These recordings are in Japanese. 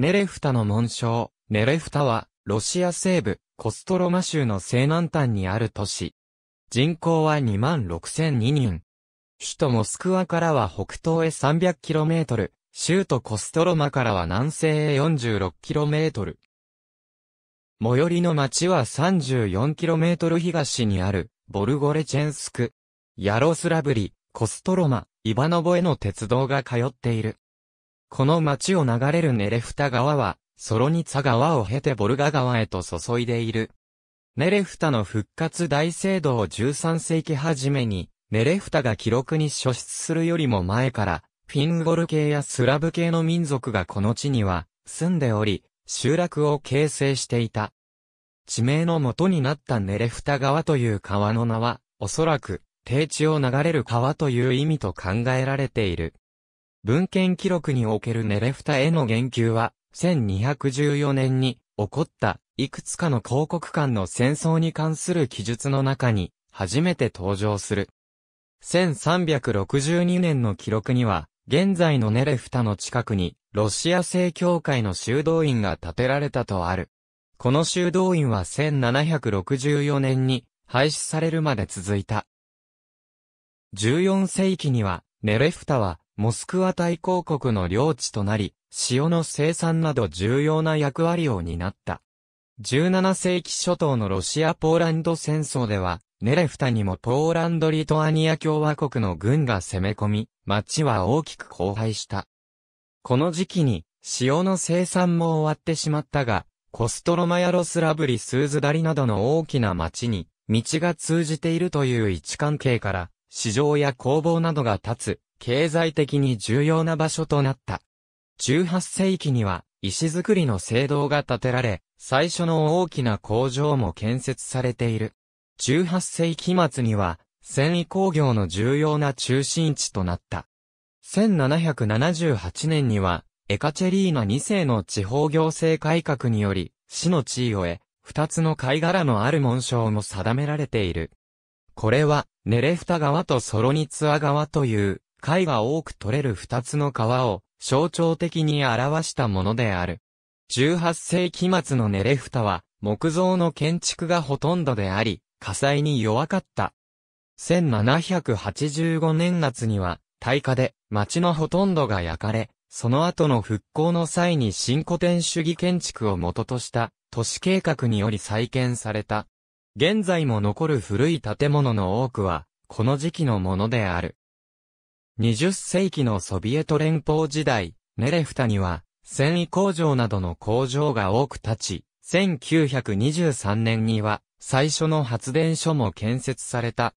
ネレフタの紋章、ネレフタは、ロシア西部、コストロマ州の西南端にある都市。人口は26,002人。首都モスクワからは北東へ 300km、州都コストロマからは南西へ 46km。最寄りの町は 34km 東にある、ボルゴレチェンスク。ヤロスラブリ、コストロマ、イバノボへの鉄道が通っている。この町を流れるネレフタ川は、ソロニツァ川を経てボルガ川へと注いでいる。ネレフタの復活大聖堂を13世紀初めに、ネレフタが記録に書出するよりも前から、フィンゴル系やスラブ系の民族がこの地には住んでおり、集落を形成していた。地名の元になったネレフタ川という川の名は、おそらく、低地を流れる川という意味と考えられている。文献記録におけるネレフタへの言及は、1214年に起こったいくつかの広告間の戦争に関する記述の中に初めて登場する。1362年の記録には、現在のネレフタの近くに、ロシア正教会の修道院が建てられたとある。この修道院は1764年に廃止されるまで続いた。14世紀には、ネレフタはモスクワ大公国の領地となり、塩の生産など重要な役割を担った。17世紀初頭のロシア・ポーランド戦争では、ネレフタにもポーランド・リトアニア共和国の軍が攻め込み、町は大きく荒廃した。この時期に、塩の生産も終わってしまったが、コストロマヤロスラブリ・スーズダリなどの大きな町に、道が通じているという位置関係から、市場や工房などが立つ、経済的に重要な場所となった。18世紀には、石造りの聖堂が建てられ、最初の大きな工場も建設されている。18世紀末には、繊維工業の重要な中心地となった。1778年には、エカチェリーナ2世の地方行政改革により、市の地位を得、二つの貝殻のある紋章も定められている。これは、ネレフタ川とソロニツア川という、貝が多く取れる二つの川を象徴的に表したものである。18世紀末のネレフタは木造の建築がほとんどであり、火災に弱かった。1785年夏には大火で町のほとんどが焼かれ、その後の復興の際に新古典主義建築を元とした都市計画により再建された。現在も残る古い建物の多くは、この時期のものである。20世紀のソビエト連邦時代、ネレフタには、繊維工場などの工場が多く立ち、1923年には、最初の発電所も建設された。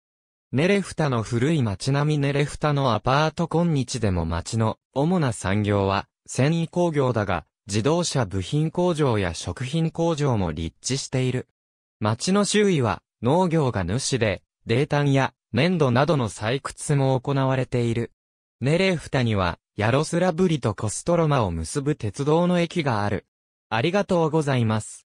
ネレフタの古い町並みネレフタのアパート今日でも町の主な産業は繊維工業だが自動車部品工場や食品工場も立地している。町の周囲は農業が主で泥炭や粘土などの採掘も行われている。ネレフタには、ヤロスラブリとコストロマを結ぶ鉄道の駅がある。ありがとうございます。